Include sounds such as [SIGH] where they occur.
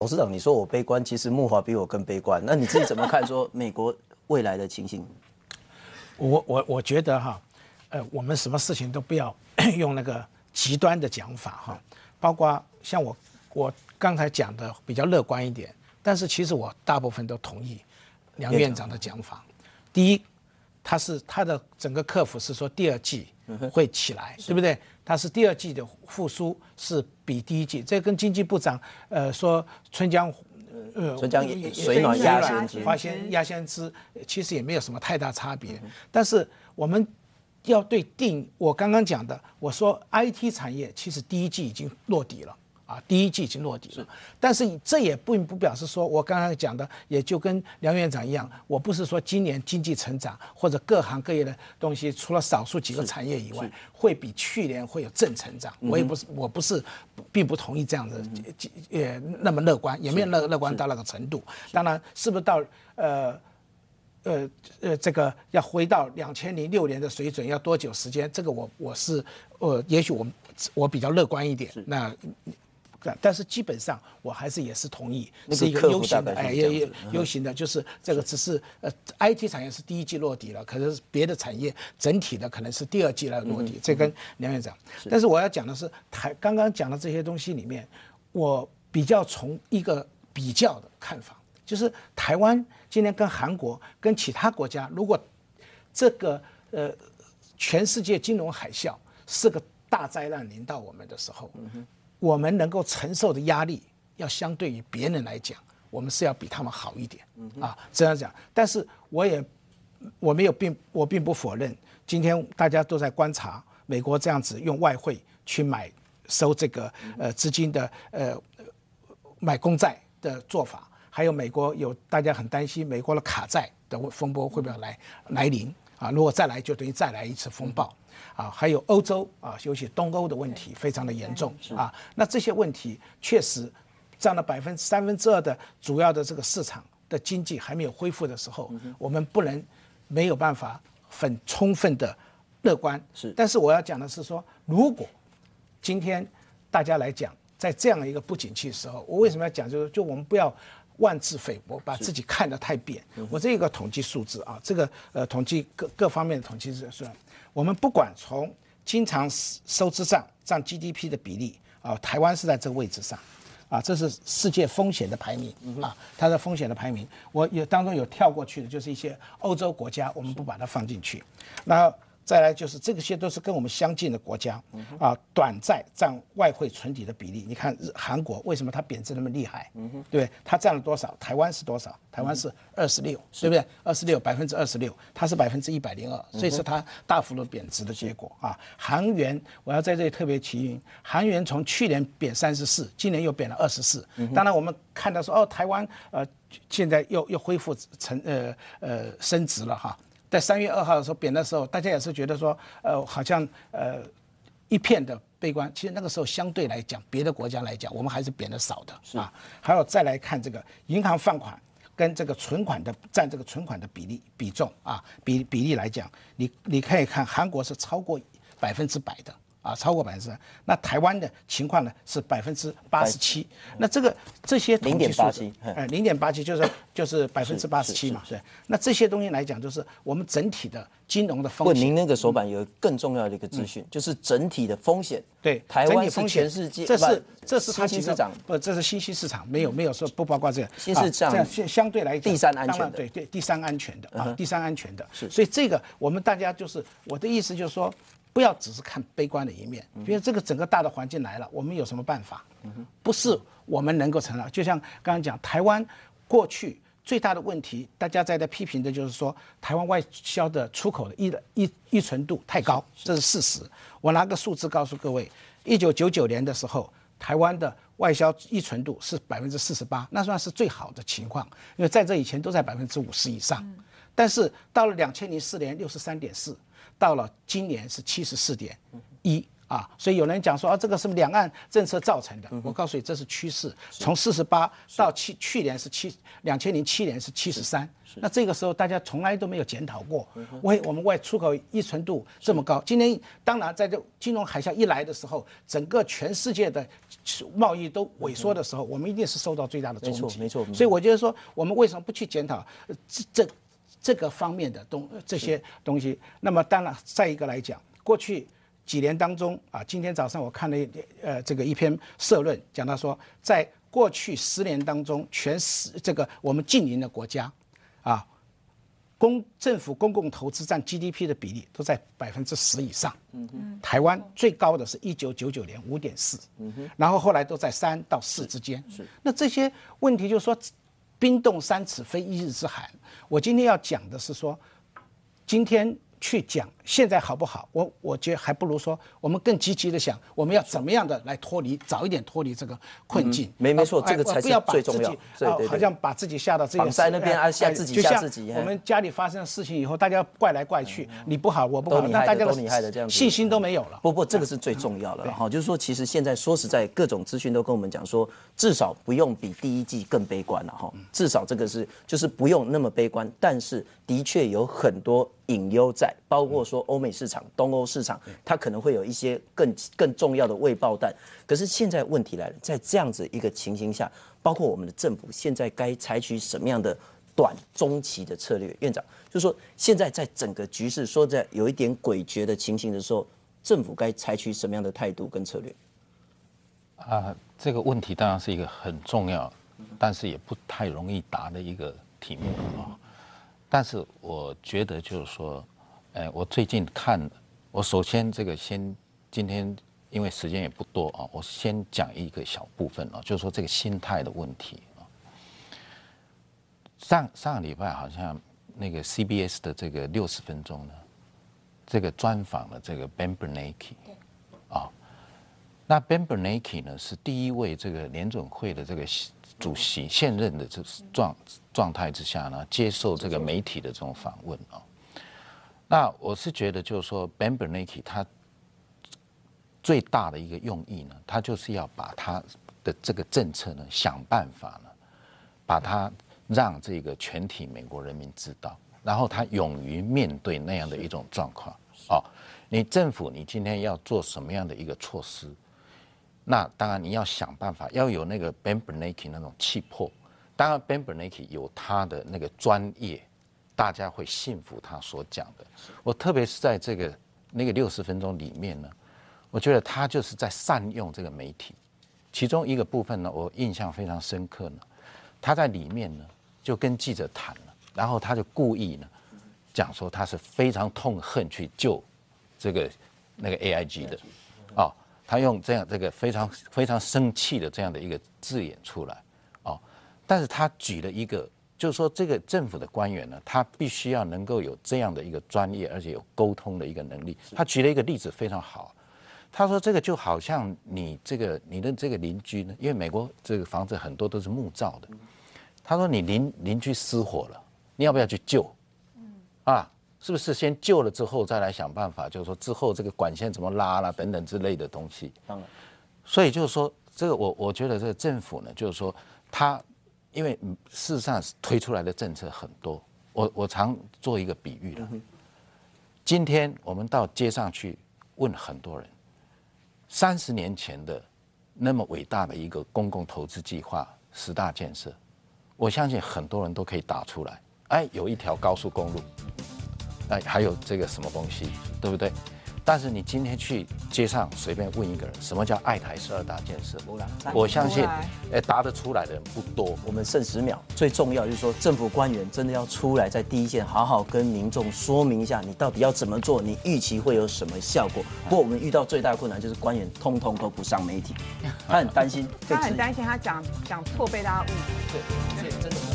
董事长，你说我悲观，其实木华比我更悲观。那你自己怎么看？说 [LAUGHS] 美国未来的情形？我我我觉得哈，呃，我们什么事情都不要用那个极端的讲法哈。包括像我我刚才讲的比较乐观一点，但是其实我大部分都同意梁院长的讲法。第一，他是他的整个客服是说第二季会起来，对不对？它是第二季的复苏是比第一季，这跟经济部长呃说春江，呃水暖鸭先知，花鸭先知其实也没有什么太大差别。但是我们要对定，我刚刚讲的，我说 IT 产业其实第一季已经落底了。啊，第一季已经落地了，但是这也不不表示说，我刚才讲的也就跟梁院长一样，我不是说今年经济成长或者各行各业的东西，除了少数几个产业以外，会比去年会有正成长。我也不是，我不是，并不同意这样的，也那么乐观，也没有乐乐观到那个程度。当然，是不是到呃，呃呃，这个要回到两千零六年的水准要多久时间？这个我我是呃，也许我我比较乐观一点，那。但是基本上我还是也是同意，是一个 U 型的哎，也也 U 型的，就是这个只是呃 IT 产业是第一季落地了，可是别的产业整体的可能是第二季来落地，这跟梁院长。但是我要讲的是，台刚刚讲的这些东西里面，我比较从一个比较的看法，就是台湾今天跟韩国跟其他国家，如果这个呃全世界金融海啸是个大灾难临到我们的时候。我们能够承受的压力，要相对于别人来讲，我们是要比他们好一点啊，这样讲。但是我也我没有并我并不否认，今天大家都在观察美国这样子用外汇去买收这个呃资金的呃买公债的做法，还有美国有大家很担心美国的卡债的风波会不会来来临。啊，如果再来，就等于再来一次风暴。啊，还有欧洲啊，尤其东欧的问题非常的严重啊。那这些问题确实占了百分之三分之二的主要的这个市场的经济还没有恢复的时候，我们不能没有办法很充分的乐观。是。但是我要讲的是说，如果今天大家来讲，在这样一个不景气时候，我为什么要讲，就是就我们不要。妄自菲薄，把自己看得太扁。我这一个统计数字啊，这个呃统计各各方面的统计是是我们不管从经常收收支上占 GDP 的比例啊，台湾是在这个位置上，啊，这是世界风险的排名啊，它的风险的排名。我有当中有跳过去的，就是一些欧洲国家，我们不把它放进去。那。再来就是这个些都是跟我们相近的国家，啊，短债占外汇存底的比例。你看日韩国为什么它贬值那么厉害？对，它占了多少？台湾是多少？台湾是二十六，对不对？二十六百分之二十六，它是百分之一百零二，所以说它大幅度贬值的结果啊。韩元我要在这里特别提，韩元从去年贬三十四，今年又贬了二十四。当然我们看到说哦，台湾呃现在又又恢复成呃呃升值了哈。在三月二号的时候贬的时候，大家也是觉得说，呃，好像呃，一片的悲观。其实那个时候相对来讲，别的国家来讲，我们还是贬的少的啊。还有再来看这个银行放款跟这个存款的占这个存款的比例比重啊，比比例来讲，你你可以看，韩国是超过百分之百的。啊，超过百分之三。那台湾的情况呢？是百分之八十七。那这个这些统计数字，呃，零点八七就是就是百分之八十七嘛，是。那这些东西来讲，就是我们整体的金融的风险。您那个手板有更重要的一个资讯，就是整体的风险。对，台湾是全世界，这是这是信息市场，不，这是新兴市场，没有没有说不包括这个新市场。相对来讲，第三安全，对对，第三安全的啊，第三安全的。是。所以这个我们大家就是我的意思就是说。不要只是看悲观的一面，因为这个整个大的环境来了，我们有什么办法？不是我们能够承了。就像刚刚讲，台湾过去最大的问题，大家在在批评的就是说，台湾外销的出口的依依依存度太高，这是事实。我拿个数字告诉各位，一九九九年的时候，台湾的外销依存度是百分之四十八，那算是最好的情况，因为在这以前都在百分之五十以上。但是到了两千零四年，六十三点四。到了今年是七十四点一啊，所以有人讲说啊，这个是两岸政策造成的。我告诉你，这是趋势。从四十八到去去年是七两千零七年是七十三，那这个时候大家从来都没有检讨过，为我们外出口依存度这么高。今年当然在这金融海啸一来的时候，整个全世界的贸易都萎缩的时候，我们一定是受到最大的冲击。没错，没错。所以我觉得说，我们为什么不去检讨这这？这个方面的东这些东西，那么当然再一个来讲，过去几年当中啊，今天早上我看了一呃这个一篇社论，讲到说，在过去十年当中，全十这个我们近邻的国家，啊，公政府公共投资占 GDP 的比例都在百分之十以上，嗯台湾最高的是一九九九年五点四，嗯哼，然后后来都在三到四之间，是，那这些问题就是说。冰冻三尺非一日之寒，我今天要讲的是说，今天。去讲现在好不好？我我觉得还不如说，我们更积极的想，我们要怎么样的来脱离，早一点脱离这个困境。没没错，这个才是最重要。不好像把自己吓到自己。在那边啊，吓自己吓自己。我们家里发生事情以后，大家怪来怪去，你不好我不好，大家都厉害的这样，信心都没有了。不过这个是最重要的哈，就是说，其实现在说实在，各种资讯都跟我们讲说，至少不用比第一季更悲观了哈，至少这个是就是不用那么悲观，但是。的确有很多隐忧在，包括说欧美市场、东欧市场，它可能会有一些更更重要的未爆弹。可是现在问题来了，在这样子一个情形下，包括我们的政府现在该采取什么样的短中期的策略？院长就是说，现在在整个局势说在有一点诡谲的情形的时候，政府该采取什么样的态度跟策略？啊，这个问题当然是一个很重要，但是也不太容易答的一个题目啊。但是我觉得就是说，哎，我最近看，我首先这个先今天因为时间也不多啊，我先讲一个小部分啊，就是说这个心态的问题啊。上上礼拜好像那个 C B S 的这个六十分钟呢，这个专访了这个 Ben Bernanke，啊。那 b e n b e r n k e 呢是第一位这个联准会的这个主席，现任的这状状态之下呢，接受这个媒体的这种访问啊。那我是觉得就是说 b e n b e r n k e 他最大的一个用意呢，他就是要把他的这个政策呢，想办法呢，把他让这个全体美国人民知道，然后他勇于面对那样的一种状况啊。你政府，你今天要做什么样的一个措施？那当然，你要想办法，要有那个 Ben b e r n a k e 那种气魄。当然，Ben b e r n a k e 有他的那个专业，大家会信服他所讲的。我特别是在这个那个六十分钟里面呢，我觉得他就是在善用这个媒体。其中一个部分呢，我印象非常深刻呢，他在里面呢就跟记者谈了，然后他就故意呢讲说，他是非常痛恨去救这个那个 A I G 的，啊。他用这样这个非常非常生气的这样的一个字眼出来，哦，但是他举了一个，就是说这个政府的官员呢，他必须要能够有这样的一个专业而且有沟通的一个能力。他举了一个例子非常好，他说这个就好像你这个你的这个邻居呢，因为美国这个房子很多都是木造的，他说你邻邻居失火了，你要不要去救？啊？是不是先救了之后再来想办法？就是说之后这个管线怎么拉啦等等之类的东西。然，所以就是说，这个我我觉得这个政府呢，就是说他因为事实上推出来的政策很多。我我常做一个比喻的，今天我们到街上去问很多人，三十年前的那么伟大的一个公共投资计划十大建设，我相信很多人都可以打出来。哎，有一条高速公路。哎，还有这个什么东西，对不对？但是你今天去街上随便问一个人，什么叫“爱台十二大建设”？我相信，哎，答得出来的人不多。我们剩十秒，最重要就是说，政府官员真的要出来在第一线，好好跟民众说明一下，你到底要怎么做，你预期会有什么效果。不过我们遇到最大的困难就是官员通通都不上媒体，他很担心，他很担心他讲讲错被大家误解。对，所以真的。